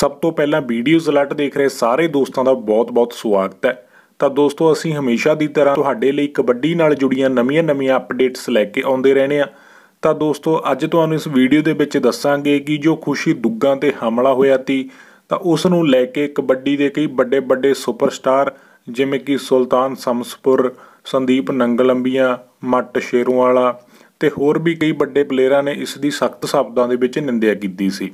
ਸਭ ਤੋਂ ਪਹਿਲਾਂ ਵੀਡੀਓਜ਼ ਅਲਰਟ ਦੇਖ ਰਹੇ ਸਾਰੇ ਦੋਸਤਾਂ ਦਾ ਬਹੁਤ-ਬਹੁਤ ਸਵਾਗਤ ਹੈ ਤਾਂ ਦੋਸਤੋ ਅਸੀਂ ਹਮੇਸ਼ਾ ਦੀ ਤਰ੍ਹਾਂ ਤੁਹਾਡੇ ਲਈ ਕਬੱਡੀ ਨਾਲ ਜੁੜੀਆਂ ਨਵੀਆਂ-ਨਵੀਆਂ ਅਪਡੇਟਸ ਲੈ ਕੇ ਆਉਂਦੇ ਰਹਿੰਦੇ ਆ ਤਾਂ ਦੋਸਤੋ ਅੱਜ ਤੁਹਾਨੂੰ ਇਸ ਵੀਡੀਓ ਦੇ ਵਿੱਚ ਦੱਸਾਂਗੇ ਕਿ ਜੋ ਖੁਸ਼ੀ ਦੁੱਗਾ ਤੇ ਹਮਲਾ ਹੋਇਆ ਸੀ ਤਾਂ ਉਸ ਨੂੰ ਲੈ ਕੇ ਕਬੱਡੀ ਦੇ ਕਈ ਵੱਡੇ-ਵੱਡੇ ਸੁਪਰਸਟਾਰ ਜਿਵੇਂ ਕਿ ਸੁਲਤਾਨ ਸਮਸਪੁਰ ਸੰਦੀਪ ਨੰਗਲੰਬੀਆਂ ਮੱਟ ਸ਼ੇਰੂਆਲਾ ਵਾਲਾ ਤੇ ਹੋਰ ਵੀ ਕਈ ਵੱਡੇ ਪਲੇਅਰਾਂ ਨੇ ਇਸ ਦੀ ਸਖਤ ਸ਼ਬਦਾਂ ਦੇ ਵਿੱਚ ਨਿੰਦਿਆ ਕੀਤੀ ਸੀ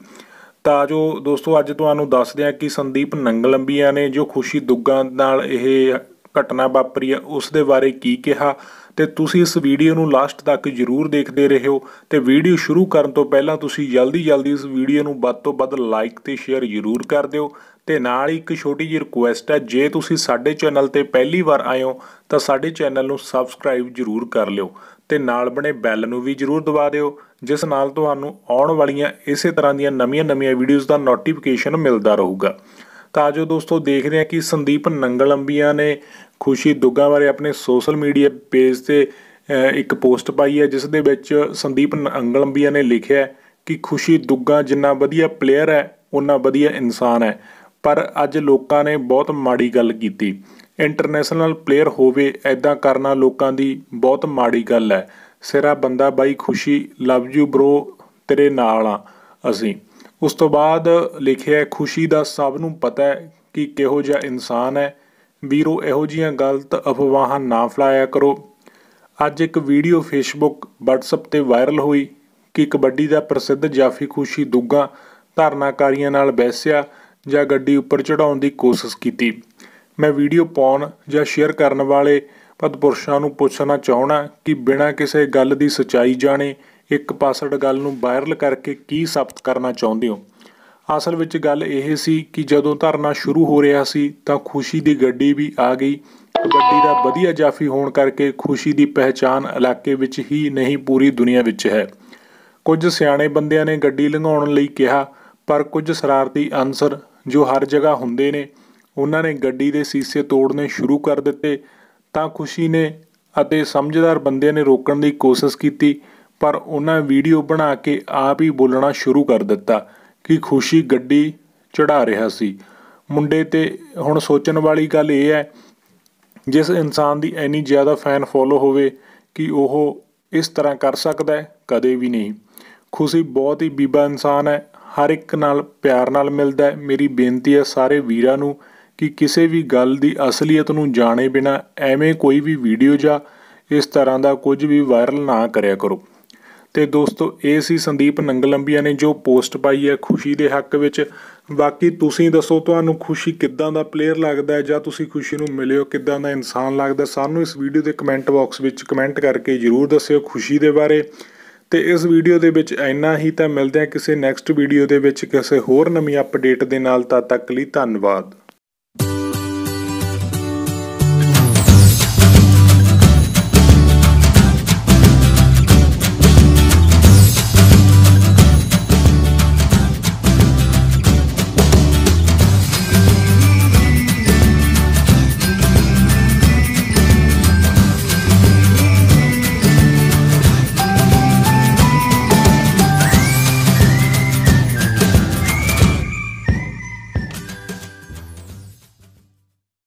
ਤਾਂ ਜੋ ਦੋਸਤੋ ਅੱਜ ਤੁਹਾਨੂੰ ਦੱਸਦੇ ਹਾਂ ਕਿ ਸੰਦੀਪ ਨੰਗਲੰਬੀਆਂ ਨੇ ਜੋ ਖੁਸ਼ੀ ਦੁੱਗਾ ਨਾਲ ਇਹ ਘਟਨਾ ਵਾਪਰੀ ਹੈ ਉਸ ਦੇ ਬਾਰੇ ਕੀ ਕਿਹਾ ਤੇ ਤੁਸੀਂ ਇਸ ਵੀਡੀਓ ਨੂੰ ਲਾਸਟ ਤੱਕ ਜਰੂਰ ਦੇਖਦੇ ਰਹਿਓ ਤੇ ਵੀਡੀਓ ਸ਼ੁਰੂ ਕਰਨ ਤੋਂ ਪਹਿਲਾਂ ਤੁਸੀਂ ਜਲਦੀ ਜਲਦੀ ਇਸ ਵੀਡੀਓ ਨੂੰ ਵੱਧ ਤੋਂ ਵੱਧ ਲਾਈਕ ਤੇ ਸ਼ੇਅਰ ਜਰੂਰ ਕਰ ਦਿਓ ਤੇ ਨਾਲ ਇੱਕ ਛੋਟੀ ਜਿਹੀ ਰਿਕੁਐਸਟ ਹੈ ਜੇ ਤੁਸੀਂ ਸਾਡੇ ਚੈਨਲ ਤੇ ਪਹਿਲੀ ਵਾਰ ਆਇਓ ਤਾਂ ਸਾਡੇ ਚੈਨਲ ਨੂੰ ਸਬਸਕ੍ਰਾਈਬ ਜਰੂਰ ਕਰ ਲਿਓ ਤੇ ਨਾਲ ਬਣੇ ਬੈਲ ਨੂੰ ਵੀ ਜਰੂਰ ਦਬਾ ਦਿਓ ਜਿਸ ਨਾਲ ਤੁਹਾਨੂੰ ਆਉਣ ਵਾਲੀਆਂ ਇਸੇ ਤਰ੍ਹਾਂ ਦੀਆਂ ਨਵੀਆਂ-ਨਵੀਆਂ ਵੀਡੀਓਜ਼ ਦਾ ਨੋਟੀਫਿਕੇਸ਼ਨ ਮਿਲਦਾ ਰਹੂਗਾ ਤਾਂ ਜੋ ਦੋਸਤੋ ਦੇਖਦੇ ਆ ਕਿ ਸੰਦੀਪ ਨੰਗਲੰਬੀਆਂ ਨੇ ਖੁਸ਼ੀ ਦੁੱਗਾ ਬਾਰੇ ਆਪਣੇ ਸੋਸ਼ਲ ਮੀਡੀਆ ਪੇਜ ਤੇ ਇੱਕ ਪੋਸਟ ਪਾਈ ਹੈ ਜਿਸ ਦੇ ਵਿੱਚ ਸੰਦੀਪ ਨੰਗਲੰਬੀਆਂ ਨੇ ਲਿਖਿਆ ਕਿ ਖੁਸ਼ੀ ਦੁੱਗਾ ਜਿੰਨਾ ਵਧੀਆ ਪਲੇਅਰ ਹੈ ਉਹਨਾਂ ਵਧੀਆ ਇਨਸਾਨ ਹੈ ਪਰ ਅੱਜ ਲੋਕਾਂ ਨੇ ਬਹੁਤ ਮਾੜੀ ਗੱਲ ਕੀਤੀ ਇੰਟਰਨੈਸ਼ਨਲ ਪਲੇਅਰ ਹੋਵੇ ਐਦਾਂ ਕਰਨਾ ਲੋਕਾਂ ਦੀ ਬਹੁਤ ਮਾੜੀ ਗੱਲ ਹੈ ਸਿਰਾ ਬੰਦਾ ਬਾਈ ਖੁਸ਼ੀ ਲਵ ਯੂ ਬ్రో ਤੇਰੇ ਨਾਲ ਆ ਅਸੀਂ ਉਸ ਤੋਂ ਬਾਅਦ ਲਿਖਿਆ ਖੁਸ਼ੀ ਦਾ ਸਭ ਨੂੰ ਪਤਾ ਹੈ ਕਿ ਕਿਹੋ ਜਿਹਾ ਇਨਸਾਨ ਹੈ ਵੀਰੋ ਇਹੋ ਜੀਆਂ ਗਲਤ ਅਫਵਾਹਾਂ ਨਾ ਫਲਾਇਆ ਕਰੋ ਅੱਜ ਇੱਕ ਵੀਡੀਓ ਫੇਸਬੁੱਕ ਵਟਸਐਪ ਤੇ ਵਾਇਰਲ ਹੋਈ ਕਿ ਕਬੱਡੀ ਦਾ ਪ੍ਰਸਿੱਧ ਜਾਫੀ ਖੁਸ਼ੀ ਦੁੱਗਾ ਧਾਰਨਾਕਾਰੀਆਂ ਨਾਲ ਬੈਸਿਆ ਜਾਂ ਗੱਡੀ ਉੱਪਰ ਚੜਾਉਣ ਦੀ ਕੋਸ਼ਿਸ਼ ਕੀਤੀ ਮੈਂ ਵੀਡੀਓ ਪਾਉਣ ਜਾਂ ਸ਼ੇਅਰ ਕਰਨ ਵਾਲੇ ਪਤਪੁਰਸ਼ਾਂ ਨੂੰ ਪੁੱਛਣਾ ਚਾਹਣਾ ਕਿ ਬਿਨਾਂ ਕਿਸੇ ਗੱਲ ਦੀ ਸਚਾਈ ਜਾਣੇ ਇੱਕ ਪਾਸੜ ਗੱਲ ਨੂੰ ਵਾਇਰਲ ਕਰਕੇ ਕੀ ਸਾਬਤ ਕਰਨਾ ਚਾਹੁੰਦੇ ਹੋ ਅਸਲ ਵਿੱਚ ਗੱਲ ਇਹ ਸੀ ਕਿ ਜਦੋਂ ਧਰਨਾ ਸ਼ੁਰੂ ਹੋ ਰਿਹਾ ਸੀ ਤਾਂ ਖੁਸ਼ੀ ਦੀ ਗੱਡੀ ਵੀ ਆ ਗਈ ਗੱਡੀ ਦਾ ਵਧੀਆ ਜਾਫੀ ਹੋਣ ਕਰਕੇ ਖੁਸ਼ੀ ਦੀ ਪਹਿਚਾਨ ਇਲਾਕੇ ਵਿੱਚ ਹੀ ਨਹੀਂ ਪੂਰੀ ਦੁਨੀਆ ਵਿੱਚ ਹੈ ਕੁਝ ਸਿਆਣੇ ਬੰਦਿਆਂ ਨੇ ਗੱਡੀ ਲੰਘਾਉਣ ਲਈ ਕਿਹਾ ਪਰ ਕੁਝ ਸ਼ਰਾਰਤੀ ਅਨਸਰ ਜੋ ਹਰ ਜਗ੍ਹਾ ਹੁੰਦੇ ਨੇ ਉਹਨਾਂ ਨੇ ਗੱਡੀ ਦੇ ਸੀਸੇ ਤੋੜਨੇ ਸ਼ੁਰੂ ਕਰ ਦਿੱਤੇ ਤਾਂ ਖੁਸ਼ੀ ਨੇ ਅਤੇ ਸਮਝਦਾਰ ਬੰਦੇ ਨੇ ਰੋਕਣ ਦੀ ਕੋਸ਼ਿਸ਼ ਕੀਤੀ ਪਰ ਉਹਨਾਂ ਵੀਡੀਓ ਬਣਾ ਕੇ ਆਪ ਹੀ ਬੋਲਣਾ ਸ਼ੁਰੂ ਕਰ ਦਿੱਤਾ ਕਿ ਖੁਸ਼ੀ ਗੱਡੀ ਚੜਾ ਰਿਹਾ ਸੀ ਮੁੰਡੇ ਤੇ ਹੁਣ ਸੋਚਣ ਵਾਲੀ ਗੱਲ ਇਹ ਹੈ ਜਿਸ ਇਨਸਾਨ ਦੀ ਇੰਨੀ ਜ਼ਿਆਦਾ ਫੈਨ ਫੋਲੋ ਹੋਵੇ ਕਿ ਉਹ ਇਸ ਤਰ੍ਹਾਂ ਕਰ ਸਕਦਾ ਹੈ ਕਦੇ ਵੀ ਨਹੀਂ ਖੁਸ਼ੀ ਬਹੁਤ ਹੀ ਬੀਬਾ ਇਨਸਾਨ ਹੈ ਹਰ ਇੱਕ ਨਾਲ ਪਿਆਰ ਨਾਲ ਮਿਲਦਾ ਹੈ ਮੇਰੀ ਬੇਨਤੀ ਹੈ ਸਾਰੇ ਵੀਰਾਂ ਨੂੰ ਕਿ ਕਿਸੇ ਵੀ ਗੱਲ ਦੀ ਅਸਲੀਅਤ ਨੂੰ ਜਾਣੇ ਬਿਨਾ ਐਵੇਂ ਕੋਈ ਵੀ ਵੀਡੀਓ ਜਾਂ ਇਸ ਤਰ੍ਹਾਂ ਦਾ ਕੁਝ ਵੀ ਵਾਇਰਲ ਨਾ ਕਰਿਆ ਕਰੋ ਤੇ ਦੋਸਤੋ ਇਹ ਸੀ ਸੰਦੀਪ ਨੰਗਲੰਬੀਆ ਨੇ ਜੋ ਪੋਸਟ ਪਾਈ ਹੈ ਖੁਸ਼ੀ ਦੇ ਹੱਕ ਵਿੱਚ ਬਾਕੀ ਤੁਸੀਂ ਦੱਸੋ ਤੁਹਾਨੂੰ ਖੁਸ਼ੀ ਕਿੱਦਾਂ ਦਾ ਪਲੇਅਰ ਲੱਗਦਾ ਹੈ ਜਾਂ ਤੁਸੀਂ ਖੁਸ਼ੀ ਨੂੰ ਮਿਲਿਓ ਕਿੱਦਾਂ ਦਾ ਇਨਸਾਨ ਲੱਗਦਾ ਸਾਨੂੰ ਇਸ ਵੀਡੀਓ ਦੇ ਕਮੈਂਟ ਬਾਕਸ ਵਿੱਚ ਕਮੈਂਟ ਕਰਕੇ ਜ਼ਰੂਰ ਦੱਸਿਓ ਖੁਸ਼ੀ ਦੇ ਬਾਰੇ ਤੇ ਇਸ ਵੀਡੀਓ ਦੇ ਵਿੱਚ ਇੰਨਾ ਹੀ ਤਾਂ ਮਿਲਦੇ ਆ ਕਿਸੇ ਨੈਕਸਟ ਵੀਡੀਓ ਦੇ ਵਿੱਚ ਕਿਸੇ ਹੋਰ ਨਵੀਂ ਅਪਡੇਟ ਦੇ ਨਾਲ ਤਦ ਤੱਕ ਲਈ ਧੰਨਵਾਦ